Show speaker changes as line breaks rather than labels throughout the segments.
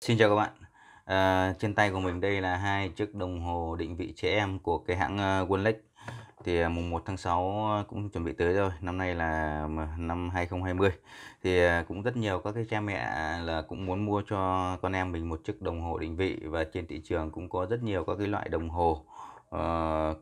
Xin chào các bạn. À, trên tay của mình đây là hai chiếc đồng hồ định vị trẻ em của cái hãng Rolex. Ờ, thì ờ, mùng 1 tháng 6 cũng chuẩn bị tới rồi, năm nay là năm 2020. Thì cũng rất nhiều các cái cha mẹ là cũng muốn mua cho con em mình một chiếc đồng hồ định vị và trên thị trường cũng có rất nhiều các cái loại đồng hồ uh,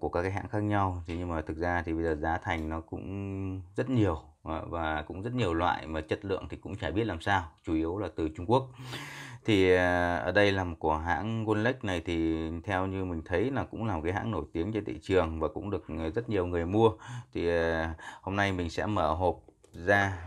của các cái hãng khác nhau. thì nhưng mà thực ra thì bây giờ giá thành nó cũng rất nhiều và cũng rất nhiều loại mà chất lượng thì cũng chả biết làm sao, chủ yếu là từ Trung Quốc thì à, ở đây làm của hãng Golec này thì theo như mình thấy là cũng là một cái hãng nổi tiếng trên thị trường và cũng được à, rất nhiều người mua thì à, hôm nay mình sẽ mở hộp ra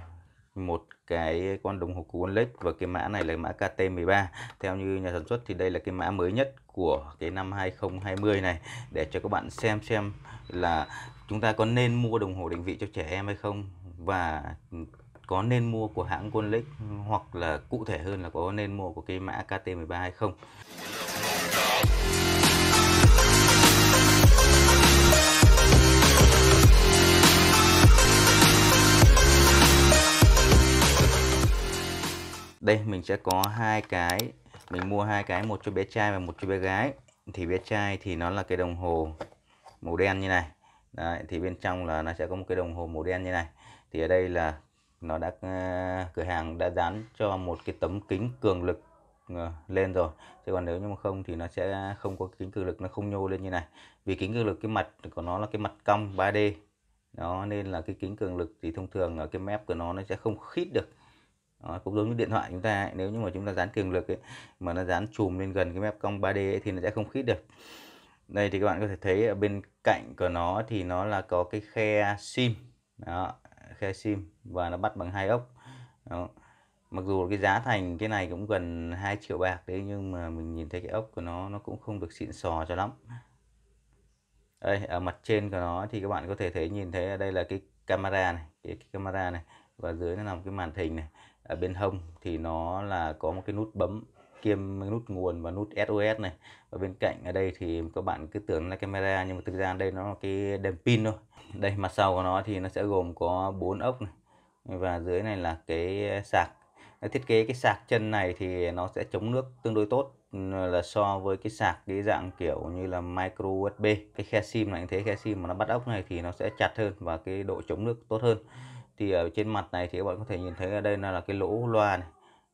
một cái con đồng hồ của Golec và cái mã này là mã KT13 theo như nhà sản xuất thì đây là cái mã mới nhất của cái năm 2020 này để cho các bạn xem xem là chúng ta có nên mua đồng hồ định vị cho trẻ em hay không và có nên mua của hãng Golix hoặc là cụ thể hơn là có nên mua của cái mã KT13 hay không. Đây mình sẽ có hai cái, mình mua hai cái một cho bé trai và một cho bé gái. Thì bé trai thì nó là cái đồng hồ màu đen như này. Đấy, thì bên trong là nó sẽ có một cái đồng hồ màu đen như này. Thì ở đây là nó đã ờ, cửa hàng đã dán cho một cái tấm kính cường lực ờ, lên rồi chứ còn nếu như mà không thì nó sẽ không có kính cường lực nó không nhô lên như này vì kính cường lực cái mặt của nó là cái mặt cong 3D đó nên là cái kính cường lực thì thông thường ở cái mép của nó nó sẽ không khít được đó, cũng giống như điện thoại chúng ta ấy, nếu như mà chúng ta dán cường lực ấy, mà nó dán chùm lên gần cái mép cong 3D ấy, thì nó sẽ không khít được đây thì các bạn có thể thấy ở bên cạnh của nó thì nó là có cái khe sim đó khe sim và nó bắt bằng hai ốc Đó. mặc dù cái giá thành cái này cũng gần 2 triệu bạc đấy nhưng mà mình nhìn thấy cái ốc của nó nó cũng không được xịn sò cho lắm đây ở mặt trên của nó thì các bạn có thể thấy nhìn thấy đây là cái camera này cái, cái camera này và dưới nó làm cái màn hình này ở bên hông thì nó là có một cái nút bấm kiêm nút nguồn và nút SOS này và bên cạnh ở đây thì các bạn cứ tưởng là camera nhưng mà thực ra đây nó là cái đèn pin thôi đây mặt sau của nó thì nó sẽ gồm có bốn ốc này và dưới này là cái sạc thiết kế cái sạc chân này thì nó sẽ chống nước tương đối tốt là so với cái sạc cái dạng kiểu như là micro USB cái khe sim này thế khe sim mà nó bắt ốc này thì nó sẽ chặt hơn và cái độ chống nước tốt hơn thì ở trên mặt này thì các bạn có thể nhìn thấy ở đây là cái lỗ loa này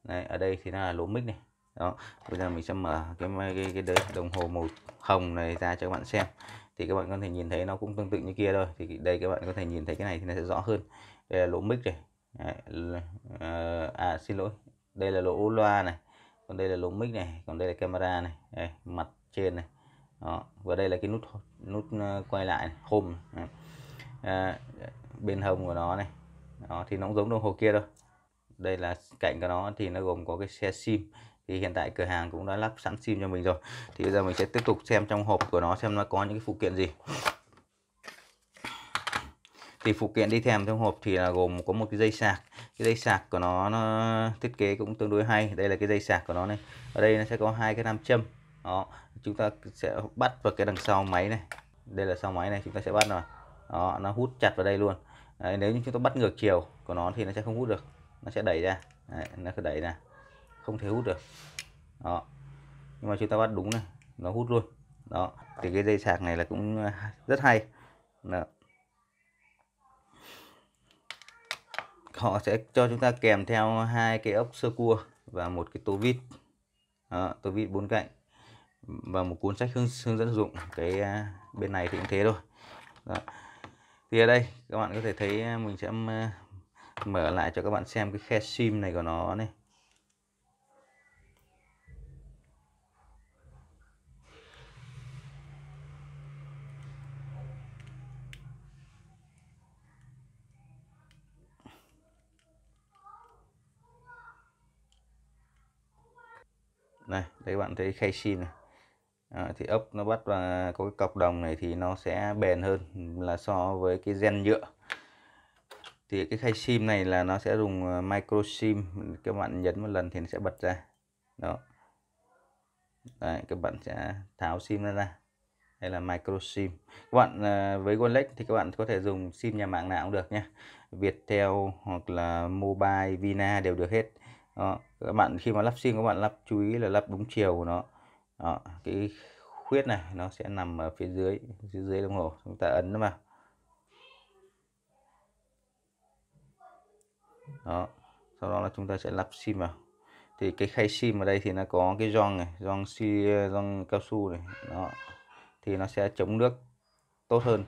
Đấy, ở đây thì nó là lỗ mic này đó bây giờ mình sẽ mở cái cái, cái, cái đồng hồ màu hồng này ra cho các bạn xem thì các bạn có thể nhìn thấy nó cũng tương tự như kia rồi thì đây các bạn có thể nhìn thấy cái này thì nó sẽ rõ hơn đây là lỗ mic này Đấy, à, à xin lỗi đây là lỗ loa này còn đây là lỗ mic này còn đây là camera này đây, mặt trên này đó và đây là cái nút nút ờ, quay lại này, home này. À, bên hồng của nó này đó thì nó cũng giống đồng hồ kia thôi đây là cạnh của nó thì nó gồm có cái xe sim thì hiện tại cửa hàng cũng đã lắp sẵn sim cho mình rồi thì bây giờ mình sẽ tiếp tục xem trong hộp của nó xem nó có những cái phụ kiện gì thì phụ kiện đi kèm trong hộp thì là gồm có một cái dây sạc cái dây sạc của nó, nó thiết kế cũng tương đối hay đây là cái dây sạc của nó này ở đây nó sẽ có hai cái nam châm đó chúng ta sẽ bắt vào cái đằng sau máy này đây là sau máy này chúng ta sẽ bắt rồi đó nó hút chặt vào đây luôn Đấy, nếu như chúng ta bắt ngược chiều của nó thì nó sẽ không hút được nó sẽ đẩy ra Đấy, nó cứ đẩy ra không thể hút được đó nhưng mà chúng ta bắt đúng này nó hút luôn đó thì cái dây sạc này là cũng rất hay đó. họ sẽ cho chúng ta kèm theo hai cái ốc sơ cua và một cái tô vít đó, tô vít bốn cạnh và một cuốn sách hướng, hướng dẫn dụng cái à, bên này thì cũng thế thôi đó. thì ở đây các bạn có thể thấy à, mình sẽ à, mở lại cho các bạn xem cái khe sim này của nó này này đây các bạn thấy khay sim này à, thì ốc nó bắt và có cái cọc đồng này thì nó sẽ bền hơn là so với cái gen nhựa thì cái khay sim này là nó sẽ dùng à, micro sim các bạn nhấn một lần thì nó sẽ bật ra đó Đấy, các bạn sẽ tháo sim ra đây là micro sim các bạn à, với Wallet thì các bạn có thể dùng sim nhà mạng nào cũng được nhé Viettel hoặc là mobile Vina đều được hết đó các bạn khi mà lắp sim các bạn lắp chú ý là lắp đúng chiều của nó đó. cái khuyết này nó sẽ nằm ở phía dưới phía dưới đồng hồ chúng ta ấn nó vào đó sau đó là chúng ta sẽ lắp sim vào thì cái khay sim ở đây thì nó có cái gioăng này gioăng si gioăng cao su này đó thì nó sẽ chống nước tốt hơn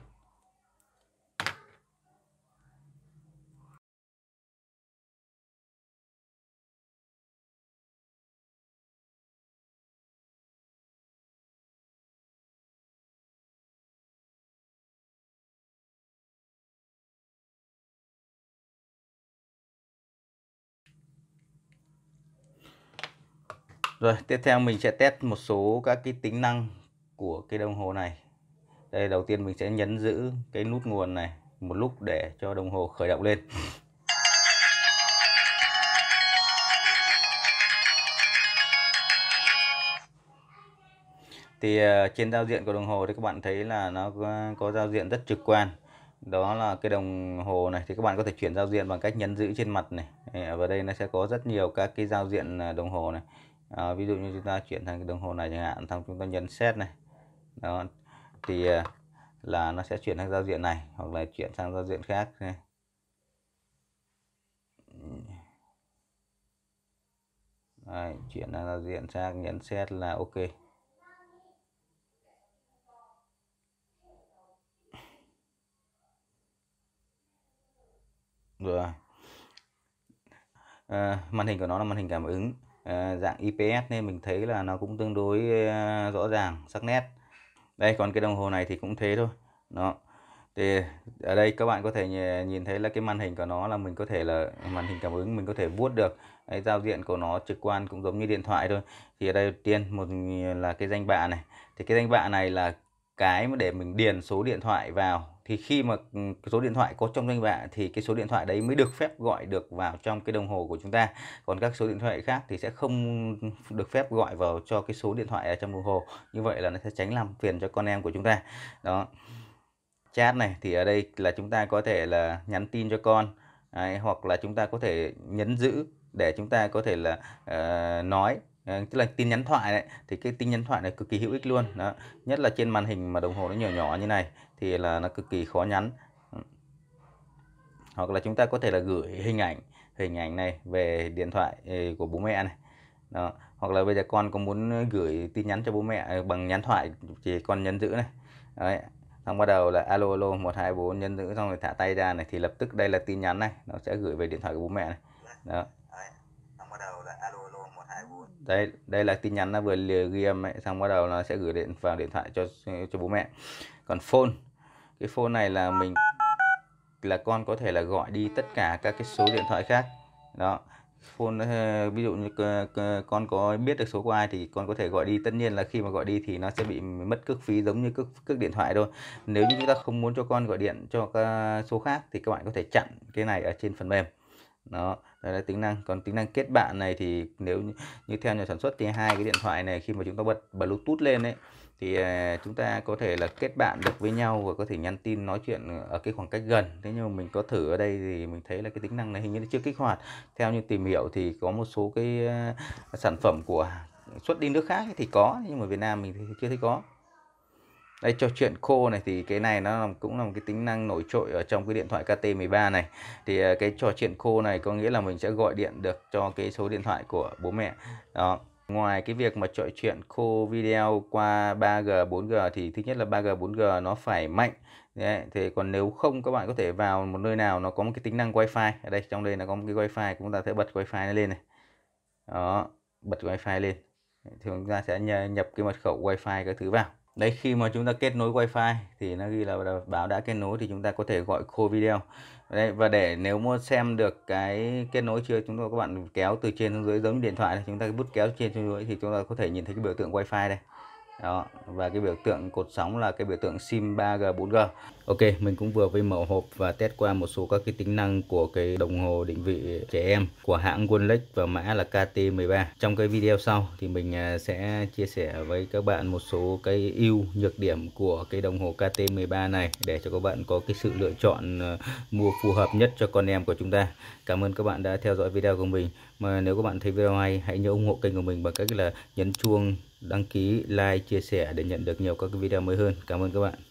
Rồi tiếp theo mình sẽ test một số các cái tính năng của cái đồng hồ này. Đây đầu tiên mình sẽ nhấn giữ cái nút nguồn này một lúc để cho đồng hồ khởi động lên. Thì ờ, trên giao diện của đồng hồ thì các bạn thấy là nó có giao diện rất trực quan. Đó là cái đồng hồ này thì các bạn có thể chuyển giao diện bằng cách nhấn giữ trên mặt này. Ờ, và đây nó sẽ có rất nhiều các cái giao diện ờ, đồng hồ này à, ví dụ như chúng ta chuyển thành cái đồng hồ này chẳng hạn xong chúng ta nhấn set này đó thì ờ, là nó sẽ chuyển sang giao diện này hoặc là chuyển sang giao diện khác này Đấy, chuyển sang giao diện sang nhấn set là ok rồi à, màn hình của nó là màn hình cảm ứng Ờ, dạng IPS nên mình thấy là nó cũng tương đối ờ, rõ ràng sắc nét đây còn cái đồng hồ này thì cũng thế thôi nó thì ở đây các bạn có thể nhìn thấy là cái màn hình của nó là mình có thể là màn hình cảm ứng mình có thể vuốt được cái giao diện của nó trực quan cũng giống như điện thoại thôi thì ở đây đầu tiên một là cái danh bạ này thì cái danh bạ này là cái để mình điền số điện thoại vào thì khi mà ừ, số điện thoại có trong danh bạ thì cái số điện thoại đấy mới được phép gọi được vào trong cái đồng hồ của chúng ta còn các số điện thoại khác thì sẽ không được phép gọi vào cho cái số điện thoại ở trong đồng hồ như vậy là nó sẽ tránh làm phiền cho con em của chúng ta đó chat này thì ở đây là chúng ta có thể là nhắn tin cho con đấy, hoặc là chúng ta có thể nhấn giữ để chúng ta có thể là uh, nói Ờ, tức là tin nhắn thoại đấy thì cái tin nhắn thoại này cực kỳ hữu ích luôn đó nhất là trên màn hình mà đồng hồ nó nhỏ nhỏ như này thì là nó cực kỳ khó nhắn hoặc là chúng ta có thể là gửi hình ảnh hình ảnh này về điện thoại ờ, của bố mẹ này đó. hoặc là bây giờ con có muốn gửi tin nhắn cho bố mẹ ờ, bằng nhắn thoại thì con nhấn giữ này đấy xong bắt đầu là alo alo 124 nhấn giữ xong rồi thả tay ra này thì lập tức đây là tin nhắn này nó sẽ gửi về điện thoại của bố mẹ này đó xong bắt đầu là alo đây đây là tin nhắn nó vừa ghi âm ấy xong bắt đầu nó sẽ gửi điện vào điện thoại cho cho bố mẹ còn phone cái phone này là mình là con có thể là gọi đi tất cả các cái số điện thoại khác đó phone ờ, ví dụ như con có biết được số của ai thì con có thể gọi đi tất nhiên là khi mà gọi đi thì nó sẽ bị mất cước phí giống như cước cước điện thoại thôi nếu như chúng ta không muốn cho con gọi điện cho số khác thì các bạn có thể chặn cái này ở trên phần mềm đó Đấy là tính năng còn tính năng kết bạn này thì nếu như, theo nhà sản xuất thì hai cái điện thoại này khi mà chúng ta bật bluetooth lên đấy thì à, chúng ta có thể là kết bạn được với nhau và có thể nhắn tin nói chuyện ở cái khoảng cách gần thế nhưng mà mình có thử ở đây thì mình thấy là cái tính năng này hình như nó chưa kích hoạt theo như tìm hiểu thì có một số cái à, sản phẩm của xuất đi nước khác thì có nhưng mà Việt Nam mình thì chưa thấy có đây cho chuyện khô này thì cái này nó cũng là một cái tính năng nổi trội ở trong cái điện thoại KT13 này thì ờ, cái trò chuyện khô này có nghĩa là mình sẽ gọi điện được cho cái số điện thoại của bố mẹ đó Ngoài cái việc mà trò chuyện khô video qua 3G, 4G thì thứ nhất là 3G, 4G nó phải mạnh. Đấy, thì còn nếu không các bạn có thể vào một nơi nào nó có một cái tính năng wifi. Ở đây trong đây nó có một cái wifi, chúng ta sẽ bật wifi lên này. Đó, bật wifi lên. Thì chúng ta sẽ nhập cái mật khẩu wifi các thứ vào đấy khi mà chúng ta kết nối wi-fi thì nó ghi là báo đã kết nối thì chúng ta có thể gọi call video đấy và để nếu muốn xem được cái kết nối chưa chúng tôi các bạn kéo từ trên xuống dưới giống như điện thoại này. chúng ta bút kéo trên xuống dưới thì chúng ta có thể nhìn thấy cái biểu tượng wi-fi đây đó và cái biểu tượng cột sóng là cái biểu tượng sim 3G 4G Ok mình cũng vừa với mở hộp và test qua một số các cái tính năng của cái đồng hồ định vị trẻ em của hãng Rolex và mã là KT13 trong cái video sau thì mình à, sẽ chia sẻ với các bạn một số cái ưu nhược điểm của cái đồng hồ KT13 này để cho các bạn có cái sự lựa chọn à, mua phù hợp nhất cho con em của chúng ta Cảm ơn các bạn đã theo dõi video của mình mà nếu các bạn thấy video hay hãy nhớ ủng hộ kênh của mình bằng cách là nhấn chuông đăng ký, like, chia sẻ để nhận được nhiều các video mới hơn. Cảm ơn các bạn.